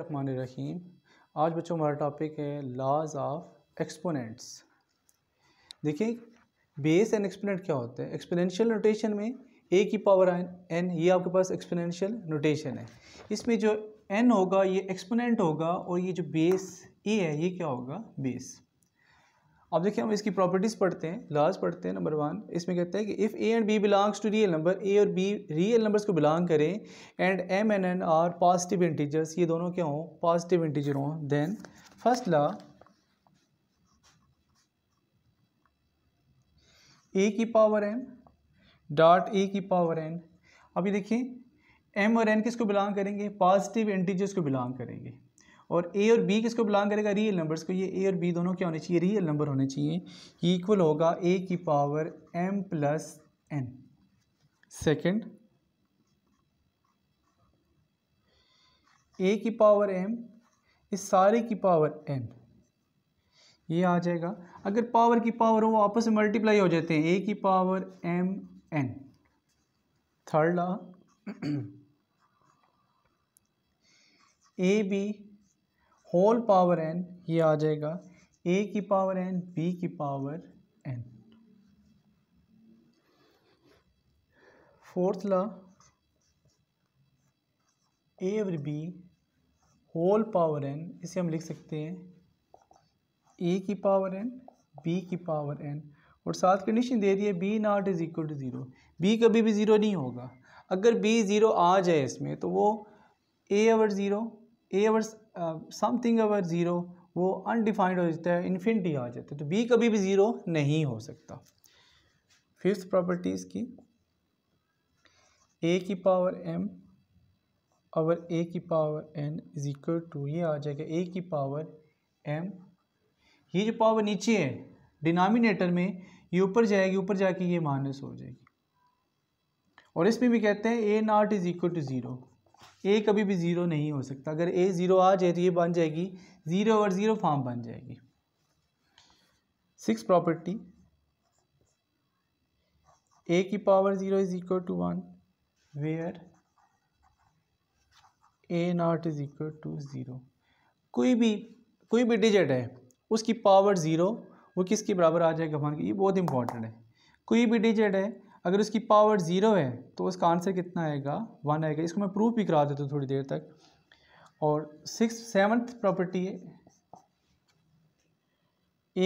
run रहीम आज बच्चों हमारा टॉपिक है लॉज ऑफ एक्सपोनेंट्स देखिए बेस एंड एक्सपोनेंट क्या होते हैं एक्सपोनेंशियल नोटेशन में ए की पावर एन ये आपके पास एक्सपोनेंशियल नोटेशन है इसमें जो एन होगा ये एक्सपोनेंट होगा और ये जो बेस ए है ये क्या होगा बेस अब देखिए हम इसकी प्रॉपर्टीज़ पढ़ते हैं लाज पढ़ते हैं नंबर वन इसमें कहते हैं कि if A and B belongs to real number A और बी रियल नंबर्स को बिलोंग करें and M N N R positive integers ये दोनों क्या हों पॉजिटिव इंटीजर हों देन फर्स्ट लॉ ए की पावर एन डॉट ए की पावर एन अभी देखिए एम और एन किसको बिलोंग करेंगे पॉजिटिव इंटीजर्स को बिलोंग करेंगे और ए और बी किसको बिलोंग करेगा रियल नंबर्स को ये ए और बी दोनों क्या होने चाहिए रियल नंबर होने चाहिए इक्वल होगा ए की power M plus N second A की पावर एम इस सारे की पावर एन ये आ जाएगा अगर पावर की पावर हो वो आपस में मल्टीप्लाई हो जाते हैं ए की power M N third law A B whole power N ये आ जाएगा ए की पावर एन बी की power N fourth law A और बी होल पावर एन इसे हम लिख सकते हैं ए की पावर एन बी की पावर एन और साथ कंडीशन दे दी है B not is equal to zero B कभी भी ज़ीरो नहीं होगा अगर बी ज़ीरो आ जाए इसमें तो वो A over zero A over something over zero वो अनडिफाइंड हो जाता है इन्फिनिटी आ जाता है तो बी कभी भी ज़ीरो नहीं हो सकता फिफ्थ प्रॉपर्टी की ए की पावर एम और ए की power N is equal to ये आ जाएगा ए की पावर एम ये जो पावर नीचे है डिनोमिनेटर में ये ऊपर जाएगी ऊपर जाके ये माइनस हो जाएगी और इसमें भी कहते हैं A not is equal to zero A कभी भी ज़ीरो नहीं हो सकता अगर ए ज़ीरो आ जाए तो ये बन जाएगी ज़ीरो और ज़ीरो फॉर्म बन जाएगी सिक्स प्रॉपर्टी ए की power zero is equal to one where A not is equal to zero कोई भी कोई भी डिजिट है उसकी पावर ज़ीरो वो किसके बराबर आ जाएगा फॉर्म की ये बहुत इंपॉर्टेंट है कोई भी डिजिट है अगर उसकी पावर ज़ीरो है तो उसका आंसर कितना आएगा वन आएगा इसको मैं प्रूफ भी करा देता हूँ थोड़ी देर तक और सिक्स सेवन्थ प्रॉपर्टी है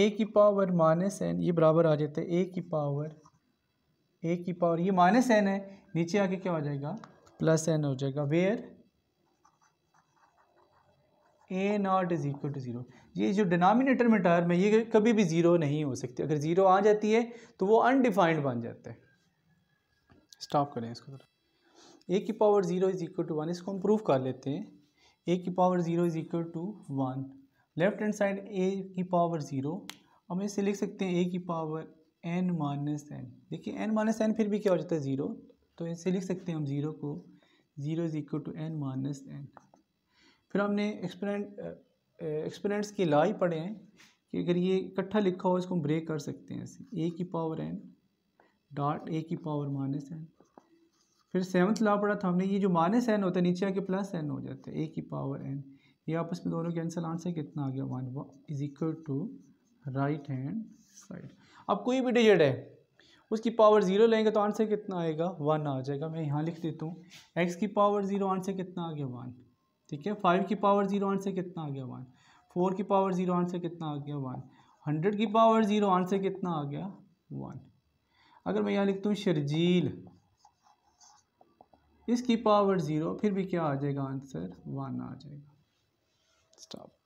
ए की पावर माइनस एन ये बराबर आ जाता है ए की पावर ए की पावर ये माइनस एन है नीचे आके क्या हो जाएगा प्लस एन हो जाएगा where A not is equal to zero ये जो डिनोमिनेटर में टर्म है ये कभी भी ज़ीरो नहीं हो सकती अगर ज़ीरो आ जाती है तो वो अनडिफाइंड बन जाता है स्टॉप करें इसको ज़रा ए की power zero is equal to one इसको हम प्रूव कर लेते हैं ए की power zero is equal to one left hand side A की पावर ज़ीरो हम इसे लिख सकते हैं ए की पावर एन माइनस एन देखिए एन माइनस एन फिर भी क्या हो जाता है ज़ीरो तो इसे लिख सकते हैं हम ज़ीरो को zero is equal to N minus N फिर हमने एक्सपेरेंट एक्सपेरेंट्स की लाई पढ़े हैं कि अगर ये इकट्ठा लिखा हो इसको हम ब्रेक कर सकते हैं ए की पावर एन डॉट ए की पावर माइनस एन फिर सेवन्थ लॉ पढ़ा था हमने ये जो माइनस एन होता है नीचे आके प्लस एन हो जाता है ए की पावर एन ये आपस में दोनों कैंसिल आंसर कितना आ गया one is equal to right hand side अब कोई भी डिजिट है उसकी पावर ज़ीरो लेंगे तो आंसर कितना आएगा वन आ जाएगा मैं यहाँ लिख देता हूँ एक्स की पावर ज़ीरो आंसर कितना आ गया वन ठीक है फाइव की पावर ज़ीरो आंसर कितना आ गया वन फोर की पावर ज़ीरो आंसर कितना आ गया वन हंड्रेड की पावर ज़ीरो आंसर कितना आ गया वन अगर मैं यहाँ लिखता हूँ शर्जील इसकी पावर ज़ीरो फिर भी क्या आ जाएगा आंसर वन आ जाएगा स्टॉप